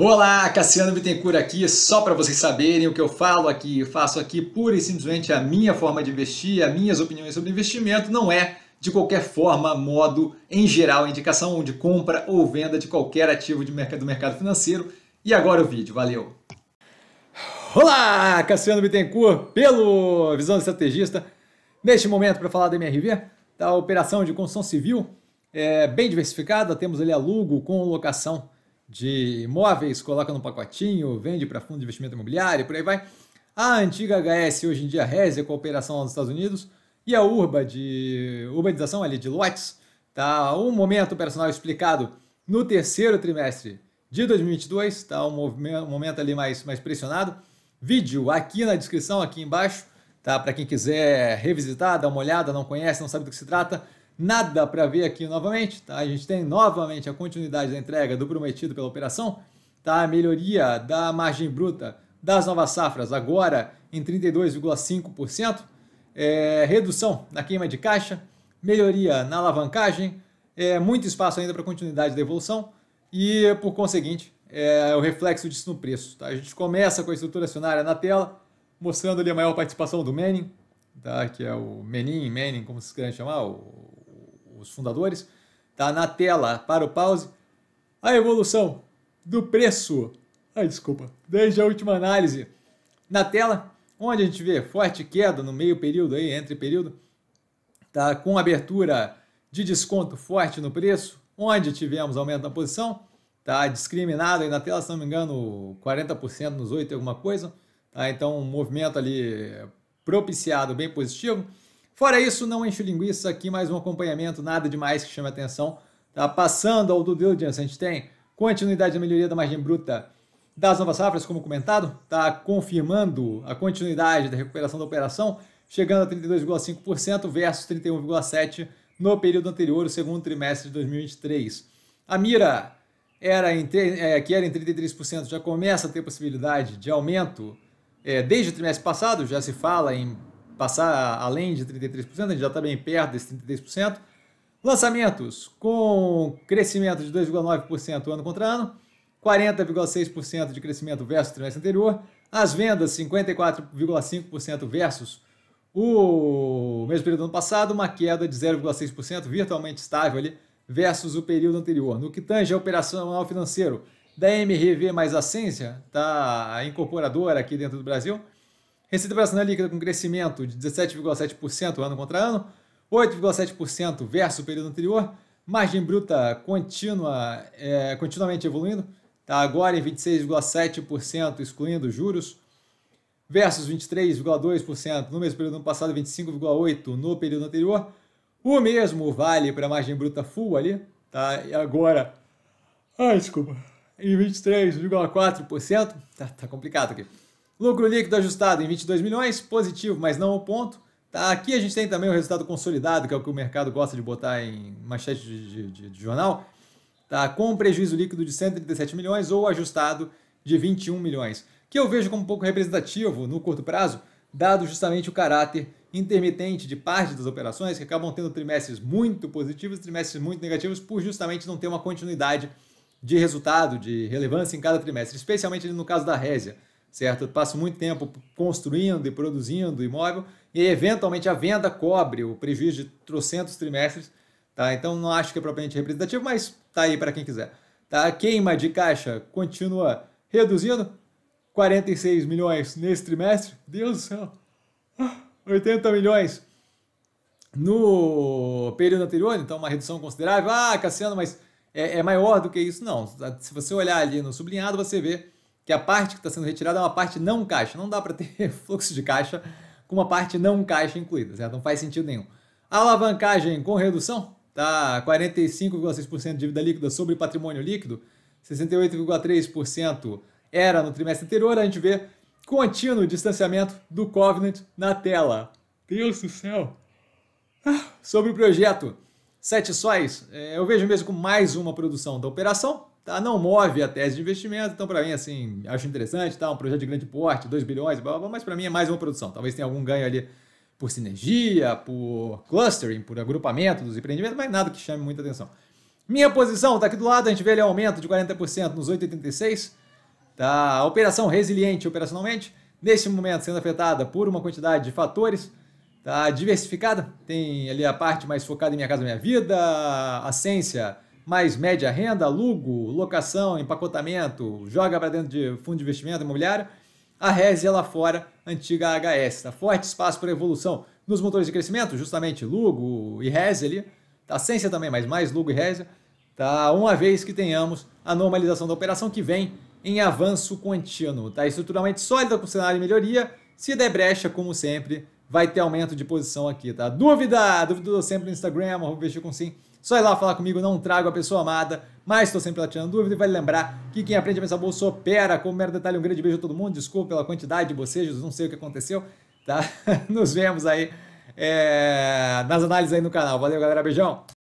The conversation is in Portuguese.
Olá, Cassiano Bittencourt aqui, só para vocês saberem o que eu falo aqui, eu faço aqui pura e simplesmente a minha forma de investir, as minhas opiniões sobre investimento, não é de qualquer forma, modo, em geral, indicação de compra ou venda de qualquer ativo de mercado, do mercado financeiro. E agora o vídeo, valeu! Olá, Cassiano Bittencourt, pelo Visão Estrategista, neste momento para falar da MRV, da operação de construção civil, é, bem diversificada, temos ali alugo com locação de imóveis, coloca num pacotinho, vende para fundo de investimento imobiliário, por aí vai. A antiga HS, hoje em dia Reze, com é a operação nos Estados Unidos, e a Urba, de urbanização ali de lotes, tá? Um momento operacional explicado no terceiro trimestre de 2022, tá? Um momento ali mais, mais pressionado. Vídeo aqui na descrição, aqui embaixo, tá? Para quem quiser revisitar, dar uma olhada, não conhece, não sabe do que se trata, nada para ver aqui novamente, tá? A gente tem novamente a continuidade da entrega do prometido pela operação, tá? A melhoria da margem bruta das novas safras agora em 32,5%, é, redução na queima de caixa, melhoria na alavancagem, é, muito espaço ainda para continuidade da evolução e, por conseguinte, é, o reflexo disso no preço. Tá? A gente começa com a estrutura acionária na tela, mostrando ali a maior participação do Manning, tá? que é o Menin, Manning, como se querem chamar, o os fundadores, tá na tela para o pause, a evolução do preço, ai desculpa, desde a última análise, na tela, onde a gente vê forte queda no meio período aí, entre período, tá com abertura de desconto forte no preço, onde tivemos aumento na posição, tá discriminado aí na tela, se não me engano, 40% nos 8 alguma coisa, tá? Então, um movimento ali propiciado bem positivo. Fora isso, não enche linguiça aqui, mais um acompanhamento, nada demais que chame atenção. Tá? Passando ao do diligence, a gente tem continuidade da melhoria da margem bruta das novas safras, como comentado, está confirmando a continuidade da recuperação da operação, chegando a 32,5% versus 31,7% no período anterior, o segundo trimestre de 2023. A mira era em, é, que era em 33% já começa a ter possibilidade de aumento é, desde o trimestre passado, já se fala em passar além de 33%, a gente já está bem perto desse 33%. Lançamentos com crescimento de 2,9% ano contra ano, 40,6% de crescimento versus o trimestre anterior, as vendas 54,5% versus o mesmo período do ano passado, uma queda de 0,6%, virtualmente estável ali, versus o período anterior. No que tange a operacional financeiro da MRV mais Ascensia, tá, a incorporadora aqui dentro do Brasil, Receita operacional líquida com crescimento de 17,7% ano contra ano, 8,7% versus o período anterior. Margem bruta continua é, continuamente evoluindo, está agora em 26,7%, excluindo juros, versus 23,2% no mesmo período ano passado, 25,8% no período anterior. O mesmo vale para a margem bruta full ali, tá? E agora, ai, desculpa, em 23,4%, tá, tá complicado aqui. Lucro líquido ajustado em 22 milhões, positivo, mas não o ponto. Tá, aqui a gente tem também o resultado consolidado, que é o que o mercado gosta de botar em manchete de, de, de, de jornal, tá, com um prejuízo líquido de 137 milhões ou ajustado de 21 milhões, que eu vejo como um pouco representativo no curto prazo, dado justamente o caráter intermitente de parte das operações, que acabam tendo trimestres muito positivos e trimestres muito negativos, por justamente não ter uma continuidade de resultado, de relevância em cada trimestre, especialmente no caso da Résia certo? Eu passo muito tempo construindo e produzindo imóvel e eventualmente a venda cobre o prejuízo de trocentos trimestres, tá? Então não acho que é propriamente representativo, mas tá aí para quem quiser. Tá? A queima de caixa continua reduzindo, 46 milhões nesse trimestre, Deus do céu, 80 milhões no período anterior, então uma redução considerável. Ah, Cassiano, mas é, é maior do que isso? Não, se você olhar ali no sublinhado, você vê que a parte que está sendo retirada é uma parte não caixa. Não dá para ter fluxo de caixa com uma parte não caixa incluída, certo? Não faz sentido nenhum. A alavancagem com redução, tá 45,6% de dívida líquida sobre patrimônio líquido, 68,3% era no trimestre anterior, a gente vê contínuo distanciamento do Covenant na tela. Deus do céu! Ah, sobre o projeto, Sete sóis, é é, eu vejo mesmo com mais uma produção da operação, tá? não move a tese de investimento, então para mim assim, acho interessante, tá? um projeto de grande porte, 2 bilhões, blá, blá, blá, mas para mim é mais uma produção, talvez tenha algum ganho ali por sinergia, por clustering, por agrupamento dos empreendimentos, mas nada que chame muita atenção. Minha posição está aqui do lado, a gente vê um aumento de 40% nos 8,86, tá? operação resiliente operacionalmente, nesse momento sendo afetada por uma quantidade de fatores, Tá diversificada, tem ali a parte mais focada em Minha Casa Minha Vida, Assência, mais média renda, Lugo locação, empacotamento, joga para dentro de fundo de investimento imobiliário. A Rez é lá fora, antiga HS. Tá forte espaço para evolução nos motores de crescimento, justamente Lugo e Rez ali. Tá Assência também, mas mais Lugo e Rez. Tá uma vez que tenhamos a normalização da operação que vem em avanço contínuo, tá? Estruturalmente sólida com cenário de melhoria. Se der brecha, como sempre, vai ter aumento de posição aqui, tá? Dúvida? Dúvida sempre no Instagram, vou investir com sim. Só ir lá falar comigo, não trago a pessoa amada, mas estou sempre lá tirando dúvida. E vale lembrar que quem aprende a pensar bolsa opera. Como mero detalhe, um grande beijo a todo mundo. Desculpa pela quantidade de bocejos, não sei o que aconteceu, tá? Nos vemos aí é, nas análises aí no canal. Valeu, galera. Beijão.